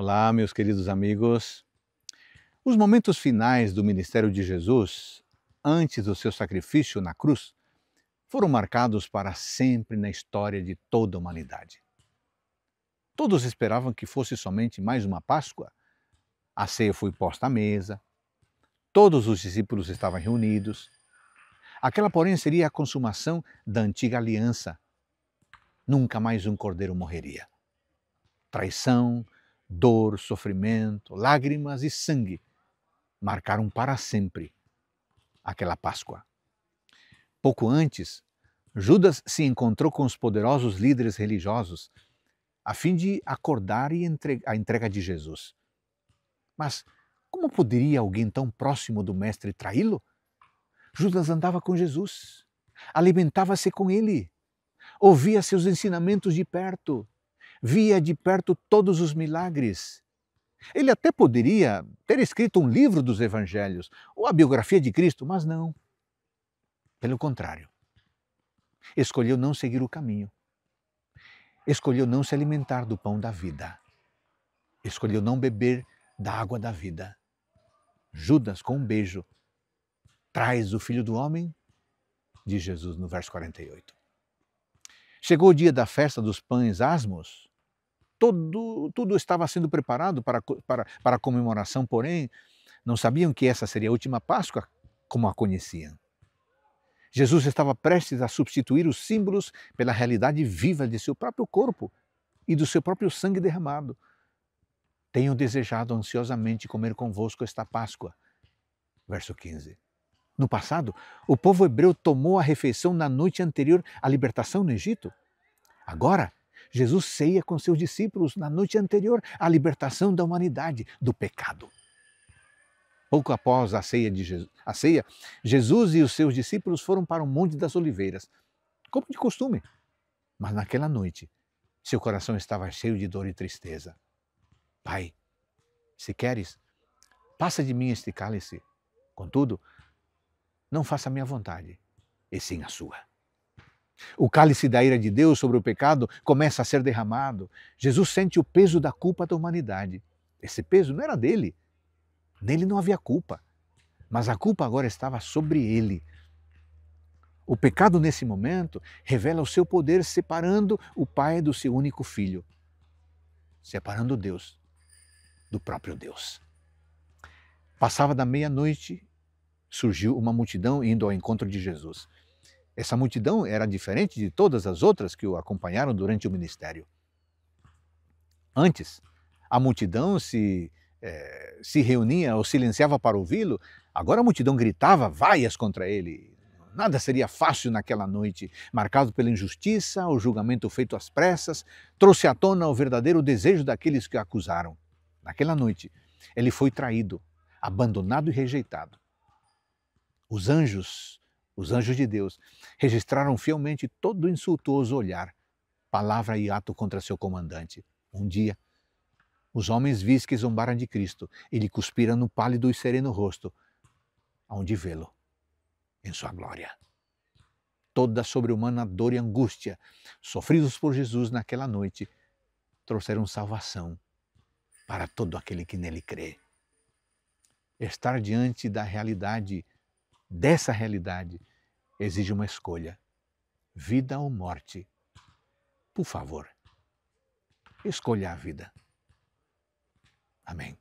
Olá, meus queridos amigos. Os momentos finais do ministério de Jesus, antes do seu sacrifício na cruz, foram marcados para sempre na história de toda a humanidade. Todos esperavam que fosse somente mais uma Páscoa. A ceia foi posta à mesa, todos os discípulos estavam reunidos. Aquela, porém, seria a consumação da antiga aliança. Nunca mais um cordeiro morreria. Traição, Dor, sofrimento, lágrimas e sangue marcaram para sempre aquela Páscoa. Pouco antes, Judas se encontrou com os poderosos líderes religiosos a fim de acordar e a entrega de Jesus. Mas como poderia alguém tão próximo do Mestre traí-lo? Judas andava com Jesus, alimentava-se com ele, ouvia seus ensinamentos de perto, via de perto todos os milagres. Ele até poderia ter escrito um livro dos evangelhos ou a biografia de Cristo, mas não. Pelo contrário, escolheu não seguir o caminho. Escolheu não se alimentar do pão da vida. Escolheu não beber da água da vida. Judas, com um beijo, traz o filho do homem de Jesus no verso 48. Chegou o dia da festa dos pães asmos, todo, tudo estava sendo preparado para, para, para a comemoração, porém, não sabiam que essa seria a última Páscoa como a conheciam. Jesus estava prestes a substituir os símbolos pela realidade viva de seu próprio corpo e do seu próprio sangue derramado. Tenho desejado ansiosamente comer convosco esta Páscoa. Verso 15. No passado, o povo hebreu tomou a refeição na noite anterior à libertação no Egito. Agora, Jesus ceia com seus discípulos na noite anterior à libertação da humanidade do pecado. Pouco após a ceia, Jesus, a ceia, Jesus e os seus discípulos foram para o Monte das Oliveiras, como de costume. Mas naquela noite, seu coração estava cheio de dor e tristeza. Pai, se queres, passa de mim este cálice. Contudo, não faça a minha vontade, e sim a sua. O cálice da ira de Deus sobre o pecado começa a ser derramado. Jesus sente o peso da culpa da humanidade. Esse peso não era dele. Nele não havia culpa. Mas a culpa agora estava sobre ele. O pecado, nesse momento, revela o seu poder separando o pai do seu único filho, separando Deus do próprio Deus. Passava da meia-noite surgiu uma multidão indo ao encontro de Jesus. Essa multidão era diferente de todas as outras que o acompanharam durante o ministério. Antes, a multidão se, eh, se reunia ou silenciava para ouvi-lo, agora a multidão gritava vaias contra ele. Nada seria fácil naquela noite, marcado pela injustiça, o julgamento feito às pressas, trouxe à tona o verdadeiro desejo daqueles que o acusaram. Naquela noite, ele foi traído, abandonado e rejeitado. Os anjos, os anjos de Deus, registraram fielmente todo o insultuoso olhar, palavra e ato contra seu comandante. Um dia, os homens vis que zombaram de Cristo e lhe cuspiram no pálido e sereno rosto, aonde vê-lo em sua glória. Toda sobre-humana dor e angústia, sofridos por Jesus naquela noite, trouxeram salvação para todo aquele que nele crê. Estar diante da realidade dessa realidade exige uma escolha: vida ou morte. Por favor, escolha a vida. Amém.